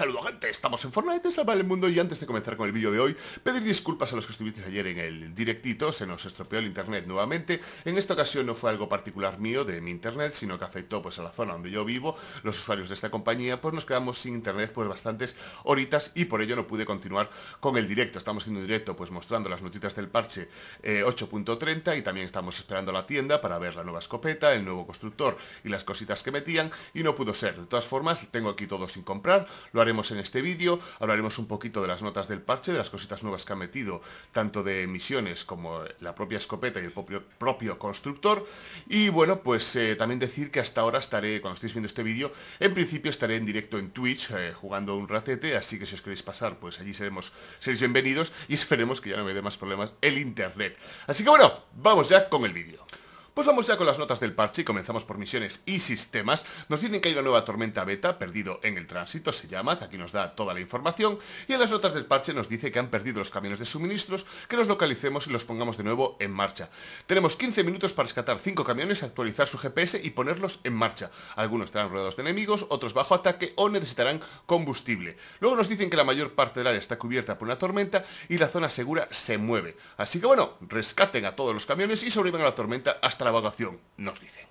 saludos gente, estamos en forma te salvar el mundo y antes de comenzar con el vídeo de hoy, pedir disculpas a los que estuvisteis ayer en el directito, se nos estropeó el internet nuevamente, en esta ocasión no fue algo particular mío de mi internet, sino que afectó pues a la zona donde yo vivo, los usuarios de esta compañía, pues nos quedamos sin internet pues bastantes horitas y por ello no pude continuar con el directo, estamos en un directo pues mostrando las notitas del parche 8.30 eh, y también estamos esperando la tienda para ver la nueva escopeta, el nuevo constructor y las cositas que metían y no pudo ser, de todas formas tengo aquí todo sin comprar, lo haré en este vídeo. Hablaremos un poquito de las notas del parche, de las cositas nuevas que ha metido, tanto de misiones como la propia escopeta y el propio, propio constructor. Y bueno, pues eh, también decir que hasta ahora estaré, cuando estéis viendo este vídeo, en principio estaré en directo en Twitch eh, jugando un ratete, así que si os queréis pasar, pues allí seremos, seréis bienvenidos y esperemos que ya no me dé más problemas el internet. Así que bueno, vamos ya con el vídeo. Pues vamos ya con las notas del parche y comenzamos por misiones y sistemas. Nos dicen que hay una nueva tormenta beta, perdido en el tránsito se llama, que aquí nos da toda la información. Y en las notas del parche nos dice que han perdido los camiones de suministros, que los localicemos y los pongamos de nuevo en marcha. Tenemos 15 minutos para rescatar 5 camiones, actualizar su GPS y ponerlos en marcha. Algunos estarán rodeados de enemigos, otros bajo ataque o necesitarán combustible. Luego nos dicen que la mayor parte del área está cubierta por una tormenta y la zona segura se mueve. Así que bueno, rescaten a todos los camiones y sobrevivan a la tormenta hasta la vacación, nos dicen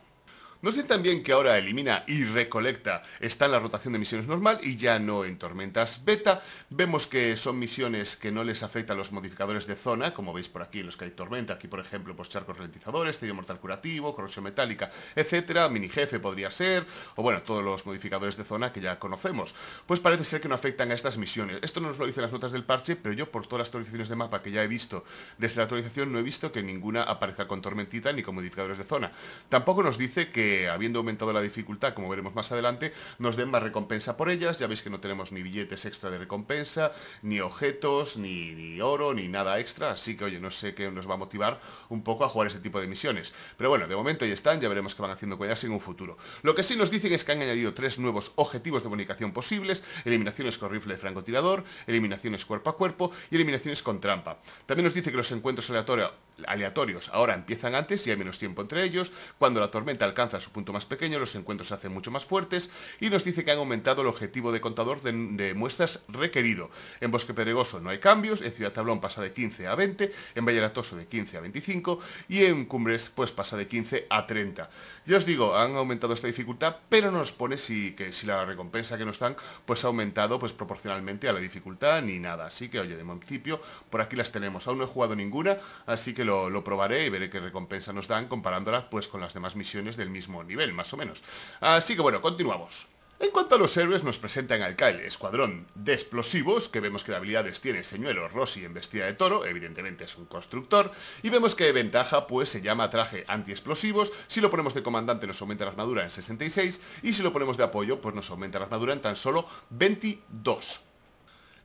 nos dice también que ahora elimina y recolecta está en la rotación de misiones normal y ya no en tormentas beta? Vemos que son misiones que no les afectan los modificadores de zona, como veis por aquí, los que hay tormenta, aquí por ejemplo, por pues charcos ralentizadores, tedio mortal curativo, corrosión metálica, etcétera, mini jefe podría ser, o bueno, todos los modificadores de zona que ya conocemos. Pues parece ser que no afectan a estas misiones. Esto no nos lo dicen las notas del parche, pero yo por todas las actualizaciones de mapa que ya he visto desde la actualización no he visto que ninguna aparezca con tormentita ni con modificadores de zona. Tampoco nos dice que eh, habiendo aumentado la dificultad, como veremos más adelante, nos den más recompensa por ellas. Ya veis que no tenemos ni billetes extra de recompensa, ni objetos, ni, oro, ni nada extra. Así que, oye, no sé qué nos va a motivar un poco a jugar ese tipo de misiones. Pero bueno, de momento ya están, ya veremos qué van haciendo con ellas en un futuro. Lo que sí nos dicen es que han añadido tres nuevos objetivos de comunicación posibles, eliminaciones con rifle de francotirador, eliminaciones cuerpo a cuerpo y eliminaciones con trampa. También nos dice que los encuentros aleatorios aleatorios ahora empiezan antes y hay menos tiempo entre ellos. Cuando la tormenta alcanza su punto más pequeño, los encuentros se hacen mucho más fuertes y nos dice que han aumentado el objetivo de contador de, muestras requerido. En Bosque Pedregoso no hay cambios, en Ciudad Tablón pasa de 15 a 20, en Vallaratoso de 15 a 25 y en Cumbres pues pasa de 15 a 30. Ya os digo, han aumentado esta dificultad, pero no nos pone si, que, si la recompensa que nos dan pues ha aumentado pues proporcionalmente a la dificultad ni nada. Así que oye, de principio por aquí las tenemos. Aún no he jugado ninguna, así que lo, probaré y veré qué recompensa nos dan comparándola pues con las demás misiones del mismo nivel, más o menos. Así que bueno, continuamos. En cuanto a los héroes, nos presentan al Kyle Escuadrón de Explosivos, que vemos que de habilidades tiene Señuelo, Rossi en vestida de toro, evidentemente es un constructor, y vemos que ventaja pues se llama traje antiexplosivos, si lo ponemos de comandante nos aumenta la armadura en 66, y si lo ponemos de apoyo pues nos aumenta la armadura en tan solo 22.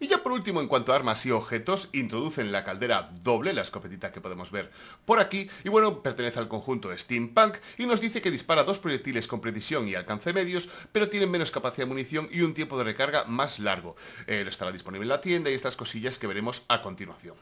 Y ya por último, en cuanto a armas y objetos, introducen la caldera doble, la escopetita que podemos ver por aquí, y bueno, pertenece al conjunto Steampunk, y nos dice que dispara dos proyectiles con precisión y alcance medios, pero tienen menos capacidad de munición y un tiempo de recarga más largo. Eh, estará disponible en la tienda y estas cosillas que veremos a continuación.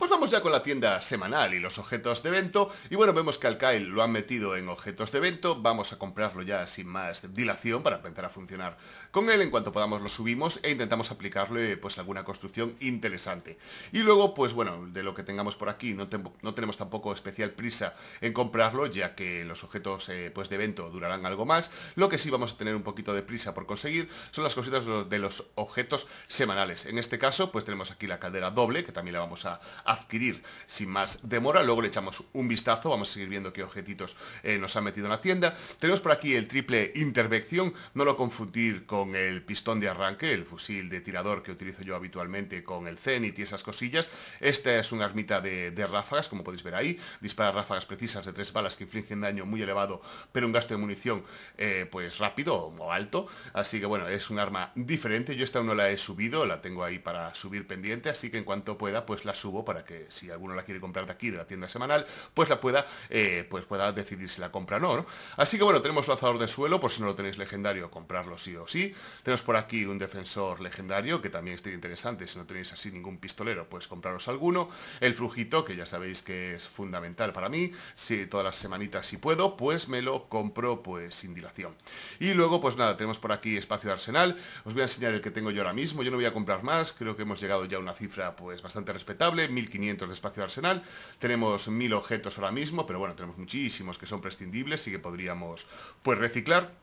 Pues vamos ya con la tienda semanal y los objetos de evento. Y bueno, vemos que al Kyle lo han metido en objetos de evento. Vamos a comprarlo ya sin más dilación para empezar a funcionar con él. En cuanto podamos lo subimos e intentamos aplicarle pues alguna construcción interesante. Y luego, pues bueno, de lo que tengamos por aquí, no, tenemos tampoco especial prisa en comprarlo, ya que los objetos eh, pues de evento durarán algo más. Lo que sí vamos a tener un poquito de prisa por conseguir son las cositas de los objetos semanales. En este caso, pues tenemos aquí la caldera doble, que también la vamos a adquirir. Sin más demora, luego le echamos un vistazo, vamos a seguir viendo qué objetitos eh, nos han metido en la tienda. Tenemos por aquí el triple intervención, no lo confundir con el pistón de arranque, el fusil de tirador que utilizo yo habitualmente con el Zenit y esas cosillas. Esta es una armita de, ráfagas, como podéis ver ahí, dispara ráfagas precisas de tres balas que infligen daño muy elevado, pero un gasto de munición eh, pues rápido o alto, así que bueno, es un arma diferente, yo esta no la he subido, la tengo ahí para subir pendiente, así que en cuanto pueda pues la subo para que si alguno la quiere comprar de aquí, de la tienda semanal, pues la pueda, eh, pues pueda decidir si la compra o no, Así que bueno, tenemos lanzador de suelo, por si no lo tenéis legendario, comprarlo sí o sí. Tenemos por aquí un defensor legendario, que también está interesante, si no tenéis así ningún pistolero, pues compraros alguno. El frujito que ya sabéis que es fundamental para mí, si todas las semanitas si puedo, pues me lo compro pues sin dilación. Y luego, pues nada, tenemos por aquí espacio de arsenal, os voy a enseñar el que tengo yo ahora mismo, yo no voy a comprar más, creo que hemos llegado ya a una cifra pues bastante respetable, mil 500 de espacio de arsenal. Tenemos 1000 objetos ahora mismo, pero bueno, tenemos muchísimos que son prescindibles y que podríamos pues reciclar.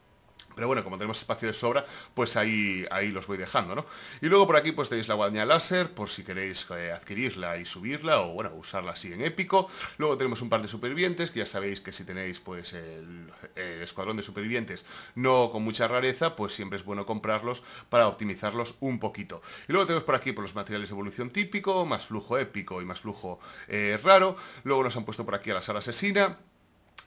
Pero bueno, como tenemos espacio de sobra, pues ahí, ahí los voy dejando, ¿no? Y luego por aquí pues tenéis la guadaña láser, por si queréis eh, adquirirla y subirla, o bueno, usarla así en épico. Luego tenemos un par de supervivientes, que ya sabéis que si tenéis pues el, escuadrón de supervivientes no con mucha rareza, pues siempre es bueno comprarlos para optimizarlos un poquito. Y luego tenemos por aquí por pues, los materiales de evolución típico, más flujo épico y más flujo eh, raro. Luego nos han puesto por aquí a la sala asesina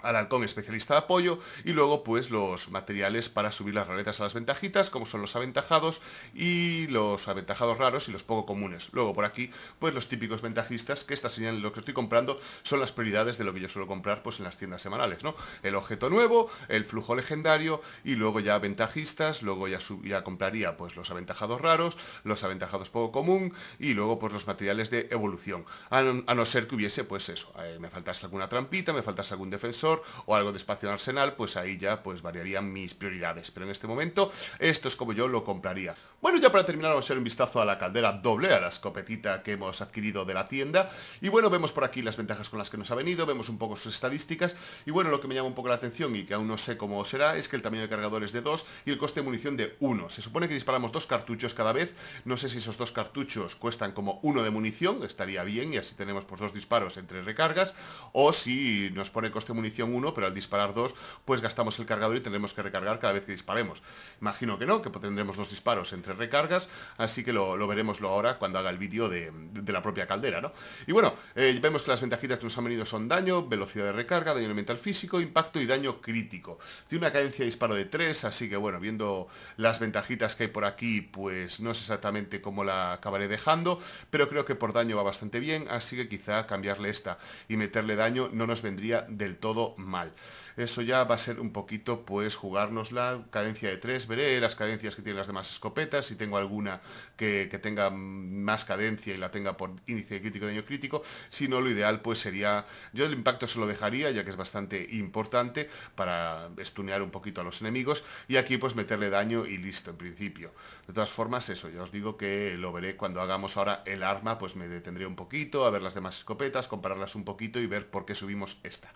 al Alarcón especialista de apoyo y luego pues los materiales para subir las raretas a las ventajitas como son los aventajados y los aventajados raros y los poco comunes. Luego por aquí pues los típicos ventajistas que esta señal lo que estoy comprando son las prioridades de lo que yo suelo comprar pues en las tiendas semanales, ¿no? El objeto nuevo, el flujo legendario y luego ya ventajistas, luego ya, ya compraría pues los aventajados raros, los aventajados poco común y luego pues los materiales de evolución. A no, ser que hubiese pues eso, eh, me faltase alguna trampita, me faltase algún defensor o algo de espacio en Arsenal, pues ahí ya pues variarían mis prioridades. Pero en este momento esto es como yo lo compraría. Bueno, ya para terminar vamos a echar un vistazo a la caldera doble, a la escopetita que hemos adquirido de la tienda. Y bueno, vemos por aquí las ventajas con las que nos ha venido, vemos un poco sus estadísticas. Y bueno, lo que me llama un poco la atención y que aún no sé cómo será es que el tamaño de cargador es de 2 y el coste de munición de 1. Se supone que disparamos dos cartuchos cada vez. No sé si esos dos cartuchos cuestan como uno de munición, estaría bien y así tenemos pues dos disparos entre recargas. O si nos pone coste de munición 1, pero al disparar 2, pues gastamos el cargador y tendremos que recargar cada vez que disparemos. Imagino que no, que tendremos dos disparos entre recargas, así que lo, lo veremos ahora cuando haga el vídeo de, la propia caldera, ¿no? Y bueno, eh, vemos que las ventajitas que nos han venido son daño, velocidad de recarga, daño elemental físico, impacto y daño crítico. Tiene una cadencia de disparo de 3, así que bueno, viendo las ventajitas que hay por aquí, pues no es exactamente cómo la acabaré dejando, pero creo que por daño va bastante bien, así que quizá cambiarle esta y meterle daño no nos vendría del todo mal. Eso ya va a ser un poquito, pues, jugarnos la cadencia de 3. Veré las cadencias que tienen las demás escopetas, si tengo alguna que, tenga más cadencia y la tenga por índice de crítico, daño crítico. Si no, lo ideal, pues, sería... Yo el impacto se lo dejaría, ya que es bastante importante para estunear un poquito a los enemigos. Y aquí, pues, meterle daño y listo, en principio. De todas formas, eso, ya os digo que lo veré cuando hagamos ahora el arma, pues me detendré un poquito, a ver las demás escopetas, compararlas un poquito y ver por qué subimos esta.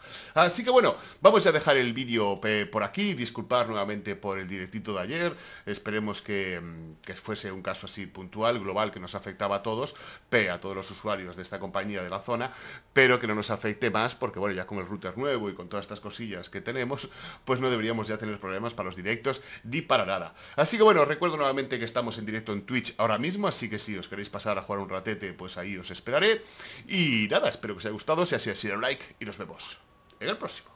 Así que bueno, vamos a dejar el vídeo eh, por aquí, disculpar nuevamente por el directito de ayer, esperemos mm, que, fuese un caso así puntual, global, que nos afectaba a todos, P, a todos los usuarios de esta compañía de la zona, pero que no nos afecte más, porque bueno, ya con el router nuevo y con todas estas cosillas que tenemos, pues no deberíamos ya tener problemas para los directos ni para nada. Así que bueno, recuerdo nuevamente que estamos en directo en Twitch ahora mismo, así que si os queréis pasar a jugar un ratete, pues ahí os esperaré. Y nada, espero que os haya gustado, si así ha sido, like y nos vemos en el próximo.